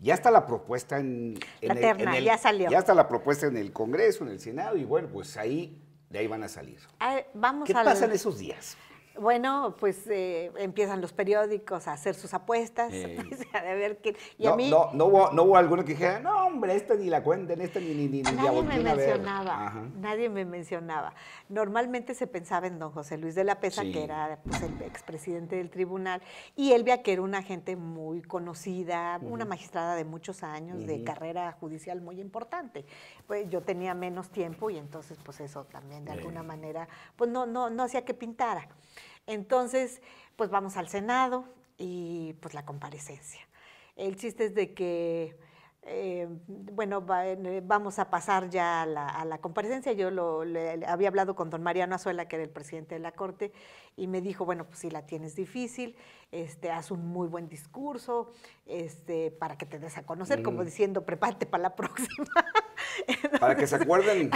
ya está la propuesta en, el, está la propuesta en el Congreso, en el Senado, y bueno, pues ahí, de ahí van a salir. Ah, ¿Qué pasan esos días? Bueno, pues eh, empiezan los periódicos a hacer sus apuestas, a ver qué... Y no, a mí... no, no, hubo, no hubo alguno que dijera, no, hombre, esta ni la cuenten, esta ni... ni, nadie me mencionaba, nadie me mencionaba. Normalmente se pensaba en don José Luis de la Pesa, que era pues, el expresidente del tribunal, y Elvia, que era una gente muy conocida, una magistrada de muchos años, de carrera judicial muy importante pues yo tenía menos tiempo y entonces pues eso también de alguna manera pues no no no hacía que pintara. Entonces, pues vamos al Senado y pues la comparecencia. El chiste es de que eh, bueno, eh, vamos a pasar ya a la, comparecencia. Yo lo, había hablado con don Mariano Azuela, que era el presidente de la Corte, y me dijo, bueno, pues si la tienes difícil, este, haz un muy buen discurso este, para que te des a conocer, como mm. diciendo, prepárate para la próxima. para que se acuerden,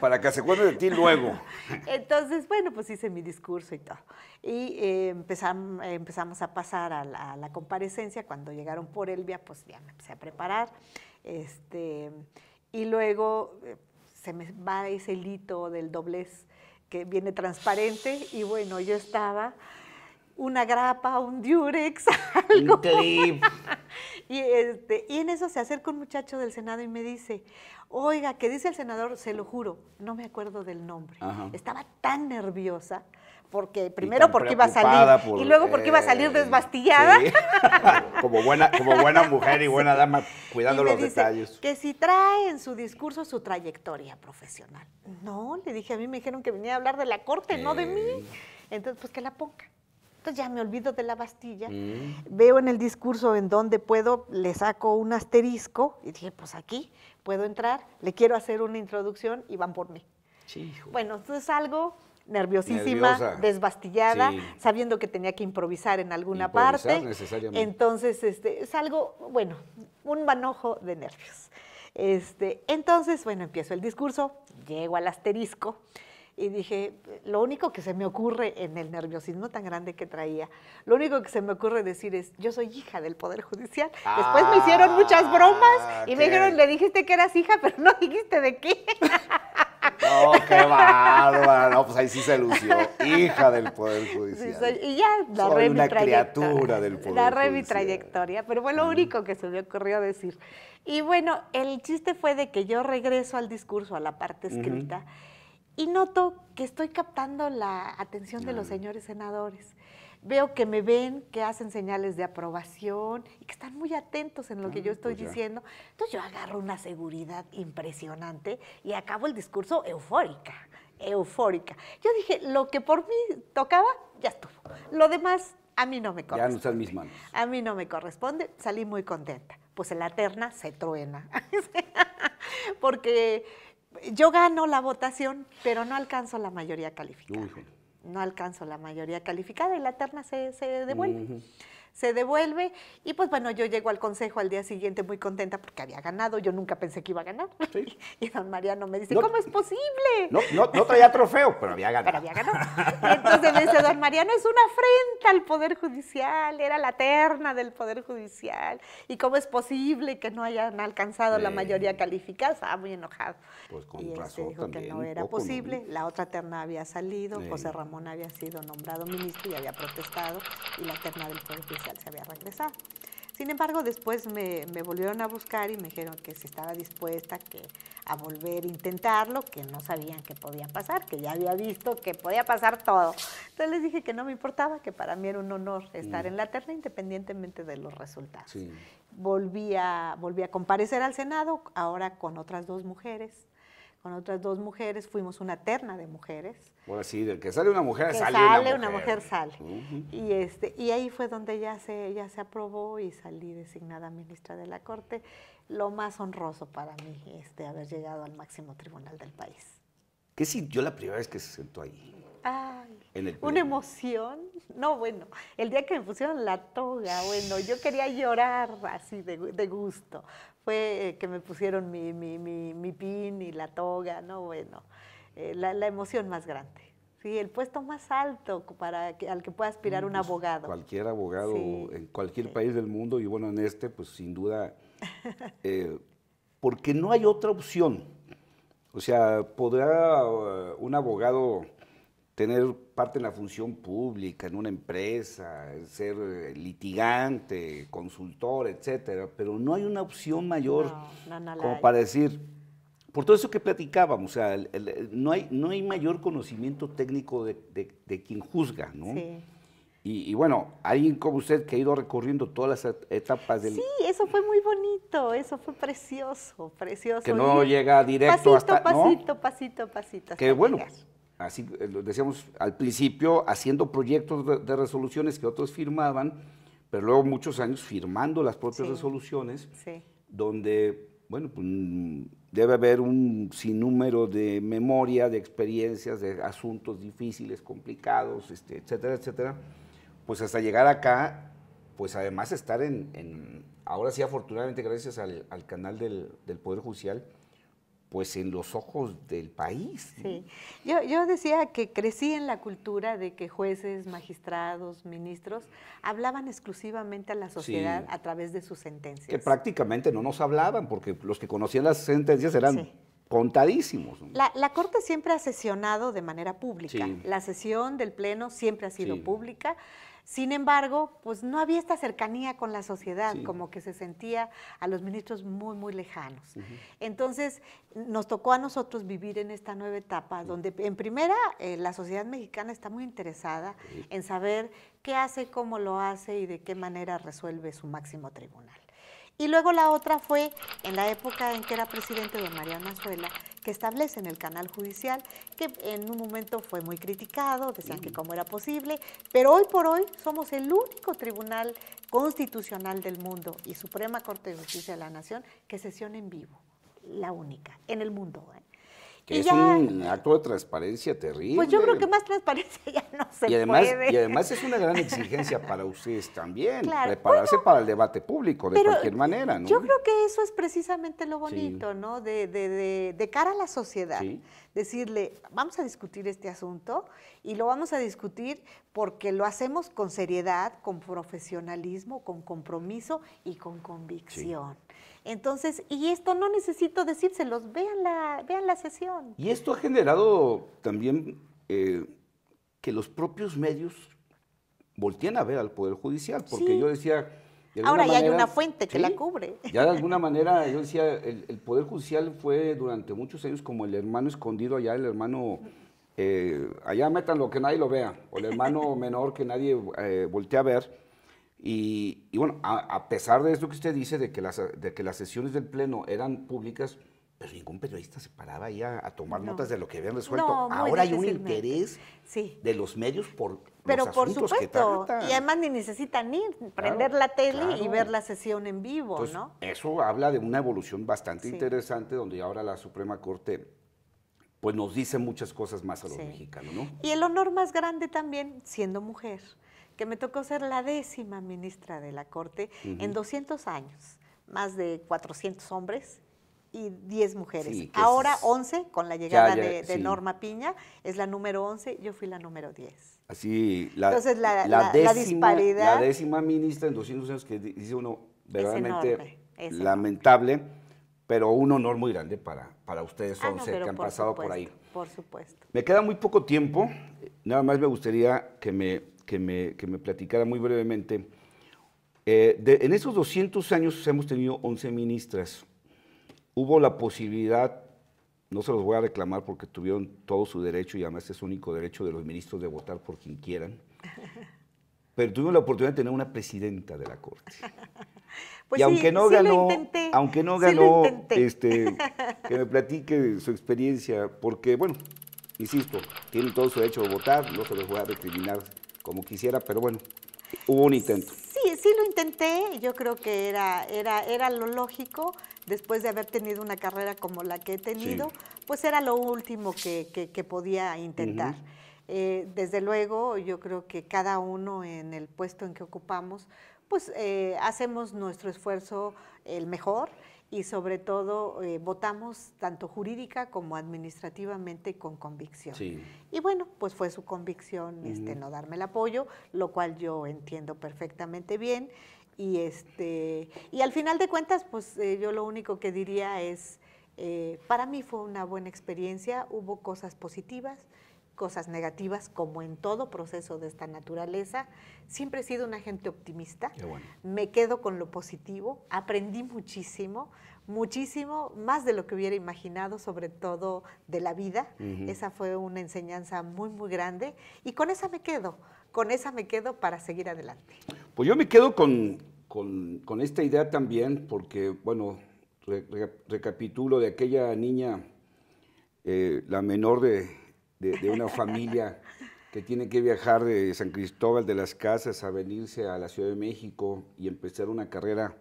para que se acuerden de ti luego. Entonces, bueno, pues hice mi discurso y todo. Y eh, empezamos a pasar a la, comparecencia. Cuando llegaron por Elvia, pues ya me empecé a preparar. Este, y luego eh, se me va ese hito del doblez viene transparente y bueno, yo estaba una grapa, un diurex, algo. Este, y, en eso se acerca un muchacho del Senado y me dice, oiga, qué dice el senador, se lo juro, no me acuerdo del nombre, estaba tan nerviosa porque primero porque iba a salir y luego porque iba a eh, salir desbastillada. como, buena, como buena mujer y buena dama, cuidando los detalles. Que si trae en su discurso su trayectoria profesional. No, le dije, a mí me dijeron que venía a hablar de la corte, no de mí. Entonces, pues que la ponga. Entonces ya me olvido de la Bastilla. Mm. Veo en el discurso en donde puedo, le saco un asterisco y dije, pues aquí puedo entrar, le quiero hacer una introducción y van por mí. sí Bueno, entonces algo nerviosísima, desbastillada, sabiendo que tenía que improvisar en alguna parte. Entonces, este, es algo, bueno, un manojo de nervios. Este, entonces, bueno, empiezo el discurso, llego al asterisco y dije, lo único que se me ocurre en el nerviosismo tan grande que traía, lo único que se me ocurre decir es, yo soy hija del Poder Judicial. Después me hicieron ah, muchas bromas y me dijeron, le dijiste que eras hija, pero no dijiste de qué. qué va pues ahí sí se lució. Hija del Poder Judicial. y ya la soy una criatura del Poder La re mi trayectoria, pero fue lo único que se me ocurrió decir. Y bueno, el chiste fue de que yo regreso al discurso, a la parte escrita, y noto que estoy captando la atención de los señores senadores. Veo que me ven, que hacen señales de aprobación y que están muy atentos en lo que yo ah, estoy pues diciendo. Entonces yo agarro una seguridad impresionante y acabo el discurso eufórica eufórica. Yo dije, lo que por mí tocaba, ya estuvo. Lo demás a mí no me corresponde. Ya no están mis manos. A mí no me corresponde, salí muy contenta. Pues en la terna se truena. Porque yo gano la votación, pero no alcanzo la mayoría calificada. No alcanzo la mayoría calificada y la terna se, devuelve se devuelve y pues bueno, yo llego al consejo al día siguiente muy contenta porque había ganado, yo nunca pensé que iba a ganar. Y don Mariano me dice, ¿cómo es posible? No, no, traía trofeo, pero había ganado. Pero había ganado. entonces me dice, don Mariano, es una afrenta al Poder Judicial, era la terna del Poder Judicial. ¿Y cómo es posible que no hayan alcanzado la mayoría calificada? Estaba muy enojado. Pues con razón dijo que no era posible, la otra terna había salido, José Ramón había sido nombrado ministro y había protestado, y la terna del Poder Judicial se había regresado. Sin embargo, después me, volvieron a buscar y me dijeron que si estaba dispuesta que, a volver a intentarlo, que no sabían qué podía pasar, que ya había visto que podía pasar todo. Entonces les dije que no me importaba, que para mí era un honor estar mm. en la terna independientemente de los resultados. Volví, volví a comparecer al Senado, ahora con otras dos mujeres con otras dos mujeres, fuimos una terna de mujeres. Bueno, sí, del que sale una mujer, sale, una mujer. sale. y, este, y ahí fue donde ya se, ya se aprobó y salí designada ministra de la Corte. Lo más honroso para mí, este, haber llegado al máximo tribunal del país. ¿Qué sintió la primera vez que se sentó ahí? Ay, una emoción. No, bueno, el día que me pusieron la toga, bueno, yo quería llorar así de, de gusto, fue eh, que me pusieron mi, mi, pin y la toga, ¿no? Bueno, eh, la, emoción más grande. Sí, el puesto más alto para al que pueda aspirar mm, un pues, abogado. Cualquier abogado en cualquier país del mundo y bueno, en este, pues sin duda, eh, porque no hay otra opción. O sea, podrá un abogado tener parte en la función pública, en una empresa, ser eh, litigante, consultor, etcétera, pero no hay una opción mayor como para decir, por todo eso que platicábamos, o sea, no, hay, no hay mayor conocimiento técnico de, de, quien juzga, ¿no? Sí. Y, bueno, alguien como usted que ha ido recorriendo todas las etapas del... Sí, eso fue muy bonito, eso fue precioso, precioso. Que no llega directo hasta... Pasito, ¿no? pasito, pasito, pasito. Que bueno, así eh, lo decíamos al principio, haciendo proyectos de, resoluciones que otros firmaban, pero luego muchos años firmando las propias resoluciones, donde, bueno, pues, mm, debe haber un sinnúmero de memoria, de experiencias, de asuntos difíciles, complicados, este, etcétera, etcétera. Pues hasta llegar acá, pues además estar en, ahora sí afortunadamente gracias al, canal del, del Poder Judicial, pues en los ojos del país. Sí, yo, yo, decía que crecí en la cultura de que jueces, magistrados, ministros hablaban exclusivamente a la sociedad a través de sus sentencias. Que prácticamente no nos hablaban porque los que conocían las sentencias eran contadísimos. La, la, Corte siempre ha sesionado de manera pública. La sesión del Pleno siempre ha sido pública. Sin embargo, pues no había esta cercanía con la sociedad, como que se sentía a los ministros muy, muy lejanos. Entonces, nos tocó a nosotros vivir en esta nueva etapa, donde en primera eh, la sociedad mexicana está muy interesada en saber qué hace, cómo lo hace y de qué manera resuelve su máximo tribunal. Y luego la otra fue en la época en que era presidente de Mariano Azuela, que en el canal judicial, que en un momento fue muy criticado, decían que cómo era posible, pero hoy por hoy somos el único tribunal constitucional del mundo y Suprema Corte de Justicia de la Nación que sesiona en vivo, la única, en el mundo. ¿eh? Que es un acto de transparencia terrible. Pues yo creo que más transparencia ya no se además, puede. Y además es una gran exigencia para ustedes también, prepararse para el debate público de cualquier manera. Yo creo que eso es precisamente lo bonito, ¿no? De, cara a la sociedad. Decirle, vamos a discutir este asunto y lo vamos a discutir porque lo hacemos con seriedad, con profesionalismo, con compromiso y con convicción. Entonces, y esto no necesito decírselos, vean la, vean la sesión. Y esto ha generado también eh, que los propios medios volteen a ver al Poder Judicial, porque yo decía... Ahora ya hay una fuente que la cubre. Ya de alguna manera, yo decía, el, Poder Judicial fue durante muchos años como el hermano escondido allá, el hermano, eh, allá métanlo que nadie lo vea, o el hermano menor que nadie eh, voltea a ver. Y, bueno, a, pesar de esto que usted dice, de que, las, de que las sesiones del Pleno eran públicas, pero pues ningún periodista se paraba ahí a, tomar notas de lo que habían resuelto. Ahora hay un interés de los medios por pero los por asuntos supuesto, que tratan. y además ni necesitan ir, prender la tele y ver la sesión en vivo, ¿no? Eso habla de una evolución bastante interesante donde ahora la Suprema Corte pues nos dice muchas cosas más a los mexicanos, ¿no? Y el honor más grande también, siendo mujer, que me tocó ser la décima ministra de la Corte en 200 años, más de 400 hombres y 10 mujeres. Ahora 11, con la llegada de, Norma Piña, es la número 11, yo fui la número 10. Así, la, la, décima, disparidad... La décima ministra en 200 años, que dice uno, verdaderamente lamentable, pero un honor muy grande para, para ustedes 11 ah, que han pasado por ahí. Por supuesto. Me queda muy poco tiempo, nada más me gustaría que me que me, que me platicara muy brevemente. Eh, en esos 200 años hemos tenido 11 ministras. Hubo la posibilidad, no se los voy a reclamar porque tuvieron todo su derecho y además es único derecho de los ministros de votar por quien quieran, pero tuvimos la oportunidad de tener una presidenta de la Corte. Pues y aunque, no ganó, aunque no ganó, este, que me platique su experiencia, porque bueno, insisto, tienen todo su derecho de votar, no se los voy a recriminar como quisiera, pero bueno, hubo un intento. Sí, sí lo intenté, yo creo que era, era, lo lógico, después de haber tenido una carrera como la que he tenido, pues era lo último que, podía intentar. Eh, desde luego, yo creo que cada uno en el puesto en que ocupamos, pues eh, hacemos nuestro esfuerzo el mejor y sobre todo eh, votamos tanto jurídica como administrativamente con convicción. Y bueno, pues fue su convicción este, no darme el apoyo, lo cual yo entiendo perfectamente bien. Y, este, y al final de cuentas, pues eh, yo lo único que diría es, eh, para mí fue una buena experiencia, hubo cosas positivas cosas negativas, como en todo proceso de esta naturaleza. Siempre he sido una gente optimista. Me quedo con lo positivo. Aprendí muchísimo, muchísimo, más de lo que hubiera imaginado, sobre todo de la vida. Esa fue una enseñanza muy, muy grande. Y con esa me quedo. Con esa me quedo para seguir adelante. Pues yo me quedo con, esta idea también, porque, bueno, recapitulo de aquella niña, eh, la menor de de, una familia que tiene que viajar de San Cristóbal de las Casas a venirse a la Ciudad de México y empezar una carrera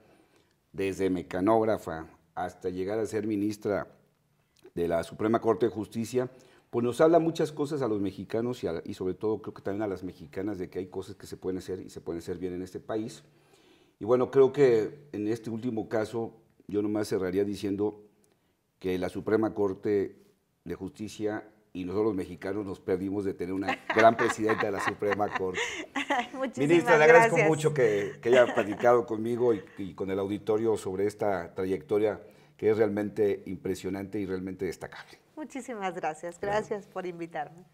desde mecanógrafa hasta llegar a ser ministra de la Suprema Corte de Justicia, pues nos habla muchas cosas a los mexicanos y, y, sobre todo creo que también a las mexicanas de que hay cosas que se pueden hacer y se pueden hacer bien en este país. Y bueno, creo que en este último caso yo nomás cerraría diciendo que la Suprema Corte de Justicia y nosotros los mexicanos nos perdimos de tener una gran presidenta de la Suprema Corte. Muchísimas Ministra, le agradezco mucho que, haya platicado conmigo y, con el auditorio sobre esta trayectoria que es realmente impresionante y realmente destacable. Muchísimas Gracias, gracias. por invitarme.